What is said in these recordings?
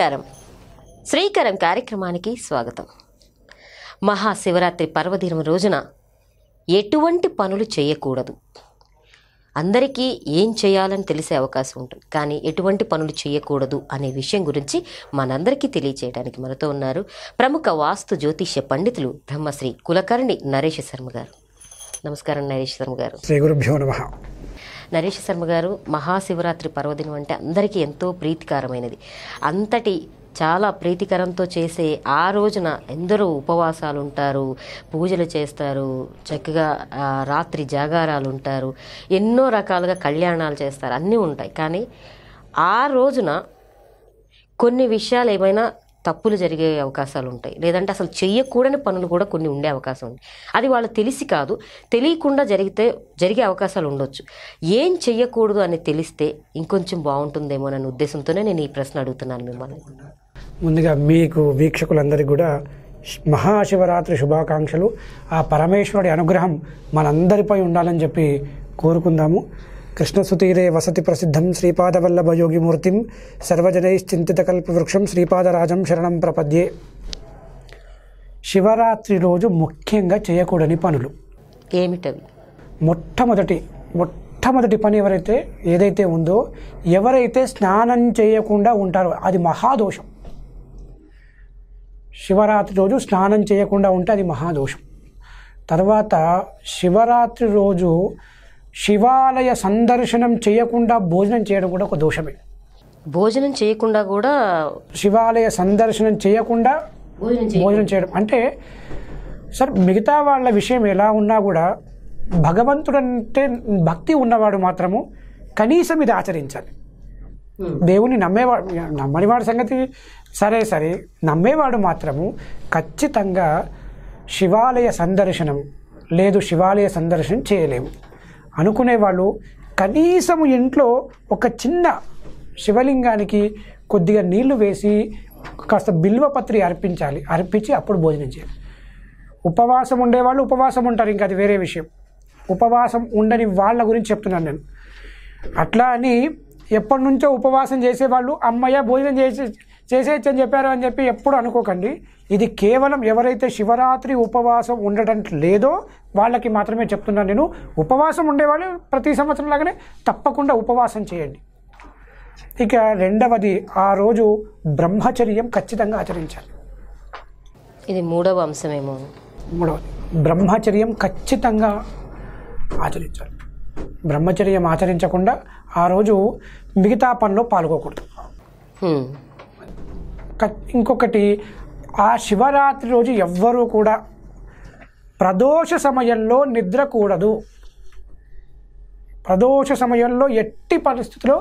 నమస్కారం శ్రీకరం కార్యక్రమానికి స్వాగతం మహాశివరాత్రి పర్వదినం రోజున ఎటువంటి పనులు చేయకూడదు అందరికీ ఏం చేయాలని తెలిసే అవకాశం ఉంటుంది కానీ ఎటువంటి పనులు చేయకూడదు అనే విషయం గురించి మనందరికీ తెలియచేయడానికి మనతో ఉన్నారు ప్రముఖ వాస్తు జ్యోతిష్య పండితులు బ్రహ్మశ్రీ కులకర్ణి నరేష్ శర్మ గారు నమస్కారం నరేష్ శర్మ గారు శ్రీ గురుభ్యో నమ నరేష్ శర్మ గారు మహాశివరాత్రి పర్వదినం అంటే అందరికీ ఎంతో ప్రీతికరమైనది అంతటి చాలా ప్రీతికరంతో చేసే ఆ రోజున ఎందరో ఉపవాసాలు ఉంటారు పూజలు చేస్తారు చక్కగా రాత్రి జాగారాలు ఉంటారు ఎన్నో రకాలుగా కళ్యాణాలు చేస్తారు అన్నీ ఉంటాయి కానీ ఆ రోజున కొన్ని విషయాలు ఏమైనా తప్పులు జరిగే అవకాశాలు ఉంటాయి లేదంటే అసలు చేయకూడని పనులు కూడా కొన్ని ఉండే అవకాశం ఉంది అది వాళ్ళు తెలిసి కాదు తెలియకుండా జరిగితే జరిగే అవకాశాలు ఉండొచ్చు ఏం చెయ్యకూడదు అని తెలిస్తే ఇంకొంచెం బాగుంటుందేమో అనే ఉద్దేశంతోనే నేను ఈ ప్రశ్న అడుగుతున్నాను మిమ్మల్ని ముందుగా మీకు వీక్షకులందరికీ కూడా మహాశివరాత్రి శుభాకాంక్షలు ఆ పరమేశ్వరుడి అనుగ్రహం మనందరిపై ఉండాలని చెప్పి కోరుకుందాము కృష్ణసుతీరే వసతి ప్రసిద్ధం శ్రీపాదవల్లభయోగిమూర్తిం సర్వజనైశ్చింతకల్పవృక్షం శ్రీపాదరాజం శరణం ప్రపద్యే శివరాత్రి రోజు ముఖ్యంగా చేయకూడని పనులు ఏమిటవి మొట్టమొదటి మొట్టమొదటి పని ఎవరైతే ఏదైతే ఉందో ఎవరైతే స్నానం చేయకుండా ఉంటారో అది మహాదోషం శివరాత్రి రోజు స్నానం చేయకుండా ఉంటే అది మహాదోషం తర్వాత శివరాత్రి రోజు శివాలయ సందర్శనం చేయకుండా భోజనం చేయడం కూడా ఒక దోషమే భోజనం చేయకుండా కూడా శివాలయ సందర్శనం చేయకుండా భోజనం చేయడం అంటే సార్ మిగతా వాళ్ళ విషయం ఎలా ఉన్నా కూడా భగవంతుడు అంటే భక్తి ఉన్నవాడు మాత్రము కనీసం ఇది ఆచరించాలి దేవుని నమ్మేవాడు నమ్మనివాడి సంగతి సరే సరే నమ్మేవాడు మాత్రము ఖచ్చితంగా శివాలయ సందర్శనం లేదు శివాలయ సందర్శనం చేయలేము అనుకునేవాళ్ళు కనీసం ఇంట్లో ఒక చిన్న శివలింగానికి కొద్దిగా నీళ్లు వేసి కాస్త బిల్వపత్రి అర్పించాలి అర్పించి అప్పుడు భోజనం చేయాలి ఉపవాసం ఉండేవాళ్ళు ఉపవాసం ఉంటారు ఇంకా అది వేరే విషయం ఉపవాసం ఉండని వాళ్ళ గురించి చెప్తున్నాను నేను అట్లా అని ఎప్పటి నుంచో ఉపవాసం చేసేవాళ్ళు అమ్మయ్య భోజనం చేసే చేసేయచ్చు అని చెప్పారు అని చెప్పి ఎప్పుడు అనుకోకండి ఇది కేవలం ఎవరైతే శివరాత్రి ఉపవాసం ఉండటం లేదో వాళ్ళకి మాత్రమే చెప్తున్నాను నేను ఉపవాసం ఉండేవాళ్ళు ప్రతి సంవత్సరం లాగానే తప్పకుండా ఉపవాసం చేయండి ఇక రెండవది ఆ రోజు బ్రహ్మచర్యం ఖచ్చితంగా ఆచరించాలి ఇది మూడవ అంశమేమో మూడవది బ్రహ్మచర్యం ఖచ్చితంగా ఆచరించాలి బ్రహ్మచర్యం ఆచరించకుండా ఆ రోజు మిగతా పనిలో పాల్గొకూడదు ఇంకొకటి ఆ శివరాత్రి రోజు ఎవ్వరూ కూడా ప్రదోష సమయంలో నిద్రకూడదు ప్రదోష సమయంలో ఎట్టి పరిస్థితిలో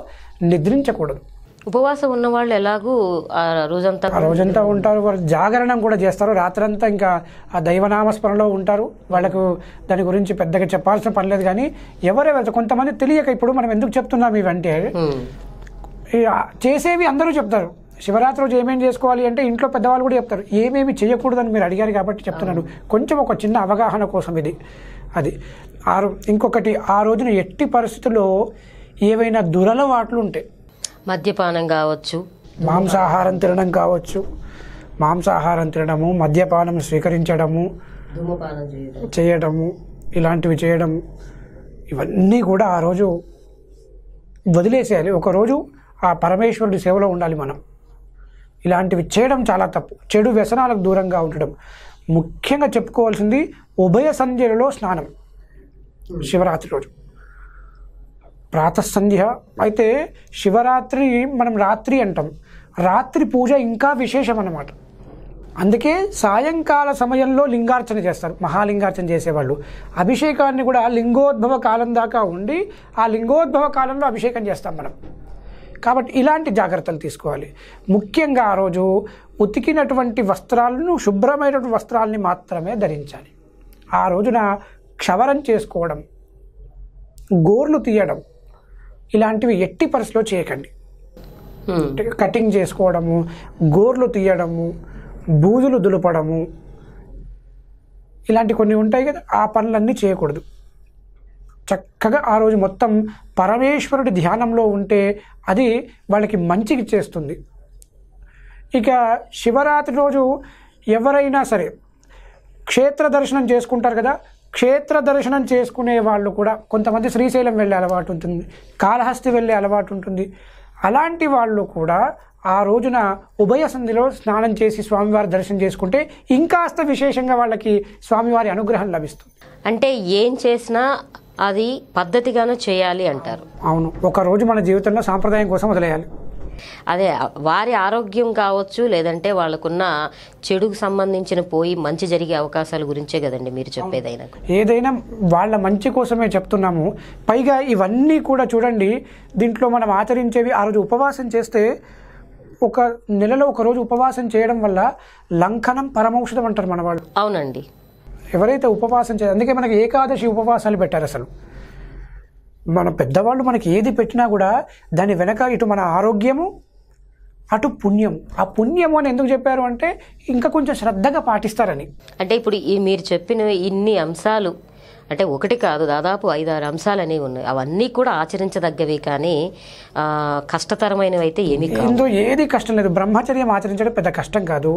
నిద్రించకూడదు ఉపవాసం ఉన్న వాళ్ళు ఎలాగూ ఆ రోజంతా రోజంతా ఉంటారు వారు జాగరణం కూడా చేస్తారు రాత్రంతా ఇంకా ఆ దైవనామస్మరణలో ఉంటారు వాళ్ళకు దాని గురించి పెద్దగా చెప్పాల్సిన పని లేదు కానీ ఎవరెవరు కొంతమంది తెలియక ఇప్పుడు మనం ఎందుకు చెప్తున్నాం ఇవంటే చేసేవి అందరూ చెప్తారు శివరాత్రి రోజు ఏమేమి చేసుకోవాలి అంటే ఇంట్లో పెద్దవాళ్ళు కూడా చెప్తారు ఏమేమి చేయకూడదని మీరు అడిగారు కాబట్టి చెప్తున్నాను కొంచెం ఒక చిన్న అవగాహన కోసం ఇది అది ఆ ఇంకొకటి ఆ రోజున ఎట్టి పరిస్థితుల్లో ఏవైనా దురలవాట్లు ఉంటాయి మద్యపానం కావచ్చు మాంసాహారం తినడం కావచ్చు మాంసాహారం తినడము మద్యపానం స్వీకరించడము చేయడము ఇలాంటివి చేయడం ఇవన్నీ కూడా ఆ రోజు వదిలేసేయాలి ఒకరోజు ఆ పరమేశ్వరుడి సేవలో ఉండాలి మనం ఇలాంటివి చేయడం చాలా తప్పు చెడు వ్యసనాలకు దూరంగా ఉండడం ముఖ్యంగా చెప్పుకోవాల్సింది ఉభయ సంధ్యలలో స్నానం శివరాత్రి రోజు సంధ్య అయితే శివరాత్రి మనం రాత్రి అంటాం రాత్రి పూజ ఇంకా విశేషం అన్నమాట అందుకే సాయంకాల సమయంలో లింగార్చన చేస్తారు మహాలింగార్చన చేసేవాళ్ళు అభిషేకాన్ని కూడా లింగోద్భవ కాలం దాకా ఉండి ఆ లింగోద్భవ కాలంలో అభిషేకం చేస్తాం మనం కాబట్టి ఇలాంటి జాగ్రత్తలు తీసుకోవాలి ముఖ్యంగా ఆ రోజు ఉతికినటువంటి వస్త్రాలను శుభ్రమైనటువంటి వస్త్రాలని మాత్రమే ధరించాలి ఆ రోజున క్షవరం చేసుకోవడం గోర్లు తీయడం ఇలాంటివి ఎట్టి పరిస్థితిలో చేయకండి కటింగ్ చేసుకోవడము గోర్లు తీయడము బూజులు దులపడము ఇలాంటి కొన్ని ఉంటాయి కదా ఆ పనులన్నీ చేయకూడదు చక్కగా ఆ రోజు మొత్తం పరమేశ్వరుడి ధ్యానంలో ఉంటే అది వాళ్ళకి మంచికి చేస్తుంది ఇక శివరాత్రి రోజు ఎవరైనా సరే క్షేత్ర దర్శనం చేసుకుంటారు కదా క్షేత్ర దర్శనం చేసుకునే వాళ్ళు కూడా కొంతమంది శ్రీశైలం వెళ్ళే అలవాటు ఉంటుంది కాళహస్తి వెళ్ళే అలవాటు ఉంటుంది అలాంటి వాళ్ళు కూడా ఆ రోజున ఉభయ సంధిలో స్నానం చేసి స్వామివారి దర్శనం చేసుకుంటే ఇంకాస్త విశేషంగా వాళ్ళకి స్వామివారి అనుగ్రహం లభిస్తుంది అంటే ఏం చేసినా అది పద్ధతిగానే చేయాలి అంటారు అవును ఒక రోజు మన జీవితంలో సాంప్రదాయం కోసం వదిలేయాలి అదే వారి ఆరోగ్యం కావచ్చు లేదంటే వాళ్ళకున్న చెడుకు సంబంధించిన పోయి మంచి జరిగే అవకాశాల గురించే కదండి మీరు చెప్పేదైనా ఏదైనా వాళ్ళ మంచి కోసమే చెప్తున్నాము పైగా ఇవన్నీ కూడా చూడండి దీంట్లో మనం ఆచరించేవి ఆ రోజు ఉపవాసం చేస్తే ఒక నెలలో ఒక రోజు ఉపవాసం చేయడం వల్ల లంకనం పరమౌషధం అంటారు మన వాళ్ళు అవునండి ఎవరైతే ఉపవాసం చేయాలి అందుకే మనకి ఏకాదశి ఉపవాసాలు పెట్టారు అసలు మన పెద్దవాళ్ళు మనకి ఏది పెట్టినా కూడా దాని వెనక ఇటు మన ఆరోగ్యము అటు పుణ్యం ఆ పుణ్యము అని ఎందుకు చెప్పారు అంటే ఇంకా కొంచెం శ్రద్ధగా పాటిస్తారని అంటే ఇప్పుడు ఈ మీరు చెప్పిన ఇన్ని అంశాలు అంటే ఒకటి కాదు దాదాపు ఐదారు అంశాలు అనేవి ఉన్నాయి అవన్నీ కూడా ఆచరించదగ్గవి కానీ కష్టతరమైనవి అయితే ఏమి కాదు ఏది కష్టం లేదు బ్రహ్మచర్యం ఆచరించడం పెద్ద కష్టం కాదు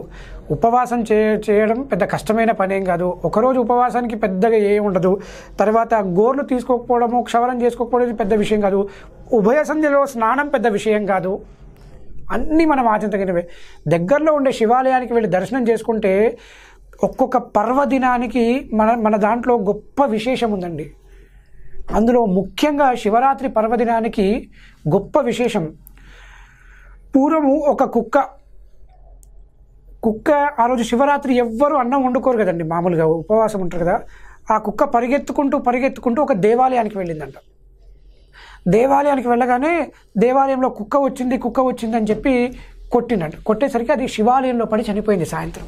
ఉపవాసం చే చేయడం పెద్ద కష్టమైన పనేం కాదు ఒకరోజు ఉపవాసానికి పెద్దగా ఏమి ఉండదు తర్వాత గోర్లు తీసుకోకపోవడము క్షవరం చేసుకోకపోవడం పెద్ద విషయం కాదు ఉభయ సంధ్యలో స్నానం పెద్ద విషయం కాదు అన్నీ మనం ఆచరించగలిగినవే దగ్గరలో ఉండే శివాలయానికి వెళ్ళి దర్శనం చేసుకుంటే ఒక్కొక్క పర్వదినానికి మన మన దాంట్లో గొప్ప విశేషం ఉందండి అందులో ముఖ్యంగా శివరాత్రి పర్వదినానికి గొప్ప విశేషం పూర్వము ఒక కుక్క కుక్క ఆ రోజు శివరాత్రి ఎవ్వరూ అన్నం వండుకోరు కదండి మామూలుగా ఉపవాసం ఉంటారు కదా ఆ కుక్క పరిగెత్తుకుంటూ పరిగెత్తుకుంటూ ఒక దేవాలయానికి వెళ్ళిందంట దేవాలయానికి వెళ్ళగానే దేవాలయంలో కుక్క వచ్చింది కుక్క వచ్చింది అని చెప్పి కొట్టిందంట కొట్టేసరికి అది శివాలయంలో పడి చనిపోయింది సాయంత్రం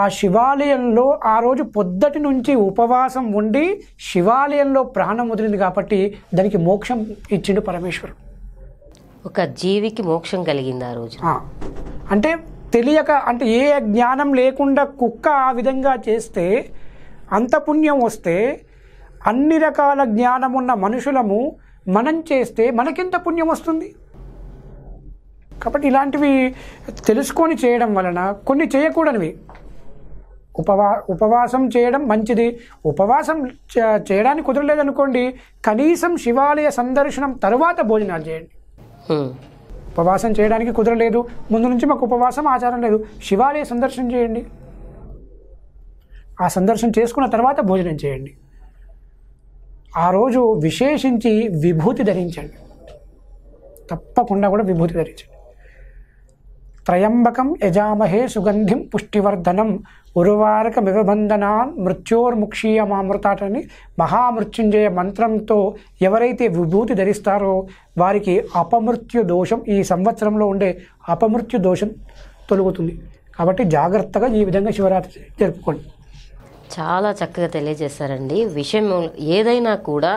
ఆ శివాలయంలో ఆ రోజు పొద్దటి నుంచి ఉపవాసం ఉండి శివాలయంలో ప్రాణం వదిలింది కాబట్టి దానికి మోక్షం ఇచ్చిండు పరమేశ్వరుడు ఒక జీవికి మోక్షం కలిగింది ఆ రోజు అంటే తెలియక అంటే ఏ జ్ఞానం లేకుండా కుక్క ఆ విధంగా చేస్తే అంత పుణ్యం వస్తే అన్ని రకాల జ్ఞానం ఉన్న మనుషులము మనం చేస్తే మనకెంత పుణ్యం వస్తుంది కాబట్టి ఇలాంటివి తెలుసుకొని చేయడం వలన కొన్ని చేయకూడనివి ఉపవా ఉపవాసం చేయడం మంచిది ఉపవాసం చేయడానికి కుదరలేదనుకోండి కనీసం శివాలయ సందర్శనం తరువాత భోజనాలు చేయండి ఉపవాసం చేయడానికి కుదరలేదు ముందు నుంచి మాకు ఉపవాసం ఆచారం లేదు శివాలయ సందర్శనం చేయండి ఆ సందర్శనం చేసుకున్న తర్వాత భోజనం చేయండి ఆ రోజు విశేషించి విభూతి ధరించండి తప్పకుండా కూడా విభూతి ధరించండి త్రయంబకం యజామహే సుగంధిం పుష్టివర్ధనం ఉరువారకమివ బంధనాన్ మృత్యోర్ముక్షీయమామృతాటని మహామృత్యుంజయ మంత్రంతో ఎవరైతే విభూతి ధరిస్తారో వారికి అపమృత్యు దోషం ఈ సంవత్సరంలో ఉండే అపమృత్యు దోషం తొలుగుతుంది కాబట్టి జాగ్రత్తగా ఈ విధంగా శివరాత్రి జరుపుకోండి చాలా చక్కగా తెలియజేశారండి విషయం ఏదైనా కూడా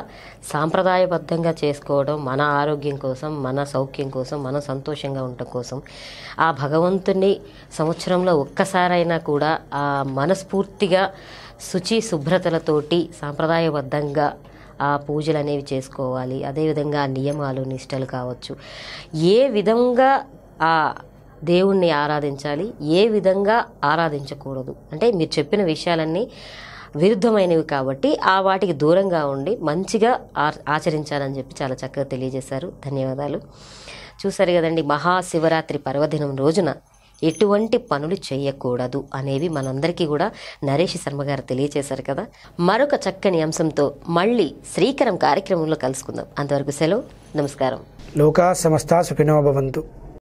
సాంప్రదాయబద్ధంగా చేసుకోవడం మన ఆరోగ్యం కోసం మన సౌఖ్యం కోసం మన సంతోషంగా ఉండటం కోసం ఆ భగవంతుని సంవత్సరంలో ఒక్కసారైనా కూడా ఆ మనస్ఫూర్తిగా శుచి శుభ్రతలతోటి సాంప్రదాయబద్ధంగా ఆ పూజలు అనేవి చేసుకోవాలి అదేవిధంగా నియమాలు నిష్టలు కావచ్చు ఏ విధంగా ఆ దేవుణ్ణి ఆరాధించాలి ఏ విధంగా ఆరాధించకూడదు అంటే మీరు చెప్పిన విషయాలన్నీ విరుద్ధమైనవి కాబట్టి ఆ వాటికి దూరంగా ఉండి మంచిగా ఆచరించాలని చెప్పి చాలా చక్కగా తెలియజేశారు ధన్యవాదాలు చూసారు కదండి మహాశివరాత్రి పర్వదినం రోజున ఎటువంటి పనులు చేయకూడదు అనేవి మనందరికీ కూడా నరేష్ శర్మ గారు తెలియజేశారు కదా మరొక చక్కని అంశంతో మళ్ళీ శ్రీకరం కార్యక్రమంలో కలుసుకుందాం అంతవరకు సెలవు నమస్కారం లోకా సమస్త సుఖినోభవంతు